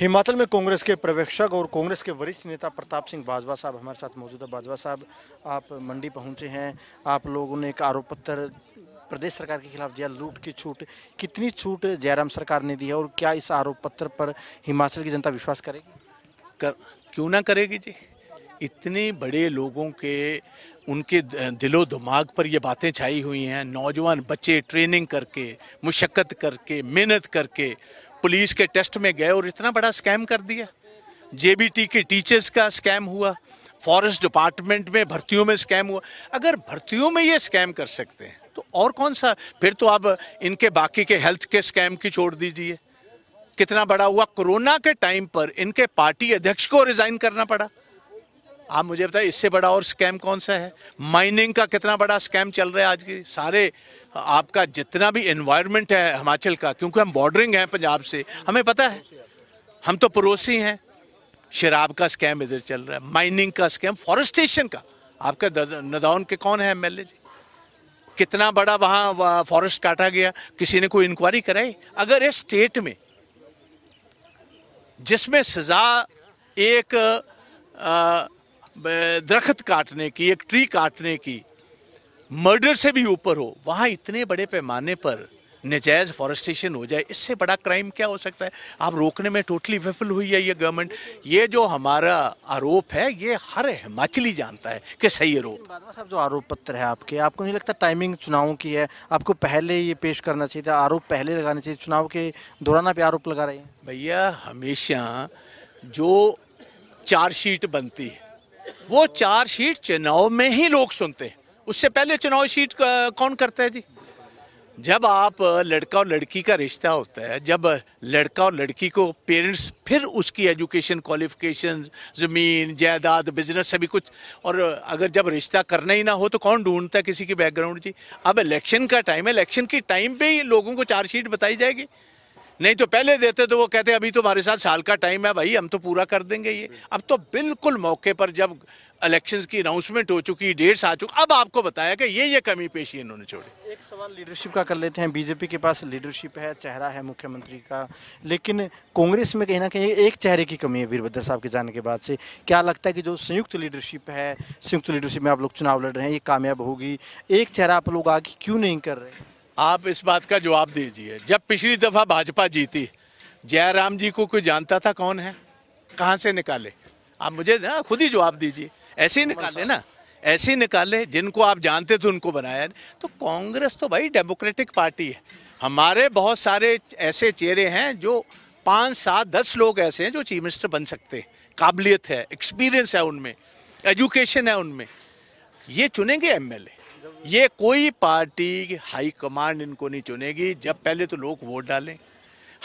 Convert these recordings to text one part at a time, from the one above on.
हिमाचल में कांग्रेस के प्रवेक्षक और कांग्रेस के वरिष्ठ नेता प्रताप सिंह बाजवा साहब हमारे साथ मौजूद है बाजवा साहब आप मंडी पहुंचे हैं आप लोगों ने एक आरोप पत्र प्रदेश सरकार के खिलाफ दिया लूट की छूट कितनी छूट जयराम सरकार ने दी है और क्या इस आरोप पत्र पर हिमाचल की जनता विश्वास करेगी कर क्यों ना करेगी जी इतने बड़े लोगों के उनके दिलो दिमाग पर ये बातें छाई हुई हैं नौजवान बच्चे ट्रेनिंग करके मुशक्क़त करके मेहनत करके पुलिस के टेस्ट में गए और इतना बड़ा स्कैम कर दिया जेबीटी के टीचर्स का स्कैम हुआ फॉरेस्ट डिपार्टमेंट में भर्तियों में स्कैम हुआ अगर भर्तियों में ये स्कैम कर सकते हैं तो और कौन सा फिर तो आप इनके बाकी के हेल्थ के स्कैम की छोड़ दीजिए कितना बड़ा हुआ कोरोना के टाइम पर इनके पार्टी अध्यक्ष को रिजाइन करना पड़ा आप मुझे बताइए इससे बड़ा और स्कैम कौन सा है माइनिंग का कितना बड़ा स्कैम चल रहा है आज की सारे आपका जितना भी इन्वायरमेंट है हिमाचल का क्योंकि हम बॉर्डरिंग हैं पंजाब से हमें पता है हम तो पड़ोसी हैं शराब का स्कैम इधर चल रहा है माइनिंग का स्कैम फॉरेस्टेशन का आपका नदौन के कौन है एमएलए जी कितना बड़ा वहाँ फॉरेस्ट काटा गया किसी ने कोई इंक्वायरी कराई अगर इस स्टेट में जिसमें सजा एक आ, दरख्त काटने की एक ट्री काटने की मर्डर से भी ऊपर हो वहाँ इतने बड़े पैमाने पर नजायज़ फॉरेस्टेशन हो जाए इससे बड़ा क्राइम क्या हो सकता है आप रोकने में टोटली विफल हुई है ये गवर्नमेंट ये जो हमारा आरोप है ये हर हिमाचली जानता है कि सही आरोप साहब जो आरोप पत्र है आपके आपको नहीं लगता टाइमिंग चुनाव की है आपको पहले ये पेश करना चाहिए था आरोप पहले लगाना चाहिए चुनाव के दौरान आप आरोप लगा रहे हैं भैया हमेशा जो चार्जशीट बनती है वो चार्जशीट चुनाव में ही लोग सुनते हैं उससे पहले चुनाव शीट कौन करता है जी जब आप लड़का और लड़की का रिश्ता होता है जब लड़का और लड़की को पेरेंट्स फिर उसकी एजुकेशन क्वालिफिकेशन ज़मीन जायदाद बिजनेस सभी कुछ और अगर जब रिश्ता करना ही ना हो तो कौन ढूंढता है किसी की बैकग्राउंड जी अब इलेक्शन का टाइम है इलेक्शन के टाइम पर ही लोगों को चार्जशीट बताई जाएगी नहीं तो पहले देते तो वो कहते अभी तो हमारे साथ साल का टाइम है भाई हम तो पूरा कर देंगे ये अब तो बिल्कुल मौके पर जब इलेक्शंस की अनाउंसमेंट हो चुकी डेट्स आ चुकी अब आपको बताया कि ये ये कमी पेशी इन्होंने छोड़ी एक सवाल लीडरशिप का कर लेते हैं बीजेपी के पास लीडरशिप है चेहरा है मुख्यमंत्री का लेकिन कांग्रेस में कहीं ना कहीं एक चेहरे की कमी है वीरभद्र साहब के जाने के बाद से क्या लगता है कि जो संयुक्त लीडरशिप है संयुक्त लीडरशिप में आप लोग चुनाव लड़ रहे हैं ये कामयाब होगी एक चेहरा आप लोग आगे क्यों नहीं कर रहे आप इस बात का जवाब दीजिए जब पिछली दफ़ा भाजपा जीती जयराम जी को कोई जानता था कौन है कहाँ से निकाले आप मुझे ना खुद ही जवाब दीजिए ऐसे ही निकाले ना ऐसे ही निकाले जिनको आप जानते थे उनको बनाया तो कांग्रेस तो भाई डेमोक्रेटिक पार्टी है हमारे बहुत सारे ऐसे चेहरे हैं जो पाँच सात दस लोग ऐसे हैं जो चीफ मिनिस्टर बन सकते हैं काबिलियत है एक्सपीरियंस है उनमें एजुकेशन है उनमें ये चुनेंगे एमएलए ये कोई पार्टी हाई कमांड इनको नहीं चुनेगी जब पहले तो लोग वोट डालें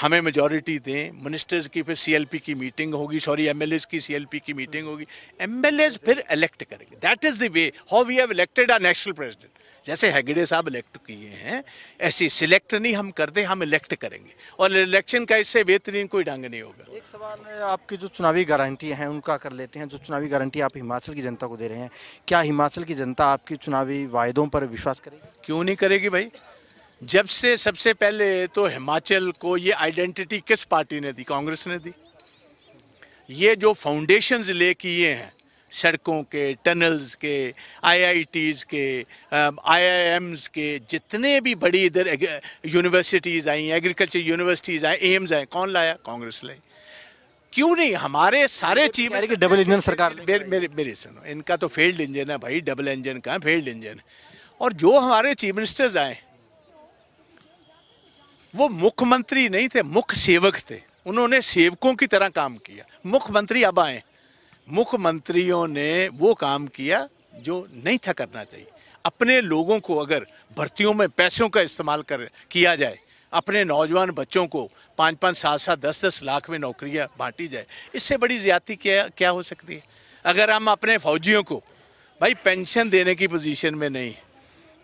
हमें मेजोरिटी दें मिनिस्टर्स की फिर सीएलपी की मीटिंग होगी सॉरी एमएलएस की सीएलपी की मीटिंग होगी एमएलएस फिर इलेक्ट करेंगे that is the way how we have elected our national president जैसे हेगड़े साहब इलेक्ट किए हैं ऐसी सिलेक्ट नहीं हम करते हम इलेक्ट करेंगे और इलेक्शन का इससे बेहतरीन कोई ढंग नहीं होगा एक सवाल है आपकी जो चुनावी गारंटी हैं उनका कर लेते हैं जो चुनावी गारंटी आप हिमाचल की जनता को दे रहे हैं क्या हिमाचल की जनता आपकी चुनावी वायदों पर विश्वास करेगी क्यों नहीं करेगी भाई जब से सबसे पहले तो हिमाचल को ये आइडेंटिटी किस पार्टी ने दी कांग्रेस ने दी ये जो फाउंडेशंस ले किए हैं सड़कों के टनल्स के आईआईटीज़ के आईआईएम्स के जितने भी बड़ी इधर यूनिवर्सिटीज़ आई एग्रीकल्चर यूनिवर्सिटीज़ आए एम्स आए कौन लाया कांग्रेस लाई क्यों नहीं हमारे सारे तो चीफ डबल इंजन सरकार मेरे मेरे मेरे सुनो इनका तो फेल्ड इंजन है भाई डबल इंजन का फेल्ड इंजन और जो हमारे चीफ मिनिस्टर्स आए वो मुख्यमंत्री नहीं थे मुख्य सेवक थे उन्होंने सेवकों की तरह काम किया मुख्यमंत्री अब आए मुख्यमंत्रियों ने वो काम किया जो नहीं था करना चाहिए अपने लोगों को अगर भर्तियों में पैसों का इस्तेमाल कर किया जाए अपने नौजवान बच्चों को पाँच पाँच सात सात दस दस लाख में नौकरियां बांटी जाए इससे बड़ी ज्यादा क्या क्या हो सकती है अगर हम अपने फौजियों को भाई पेंशन देने की पोजीशन में नहीं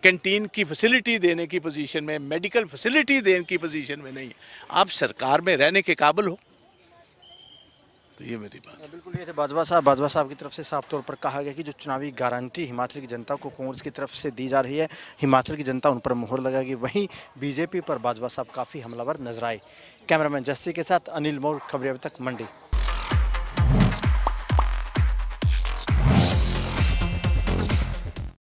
कैंटीन की फैसिलिटी देने की पोजीशन में मेडिकल फैसिलिटी देने की पोजीशन में नहीं आप सरकार में रहने के काबिल हो तो ये मेरी बात हाँ, बिल्कुल ये थे बाजवा साहब बाजवा साहब की तरफ से साफ तौर पर कहा गया कि जो चुनावी गारंटी हिमाचल की जनता को कांग्रेस की तरफ से दी जा रही है हिमाचल की जनता उन पर मोहर लगाएगी वहीं बीजेपी पर बाजवा साहब काफ़ी हमलावर नजर आए कैमरामैन जस्सी के साथ अनिल मोर खबरें अब तक मंडी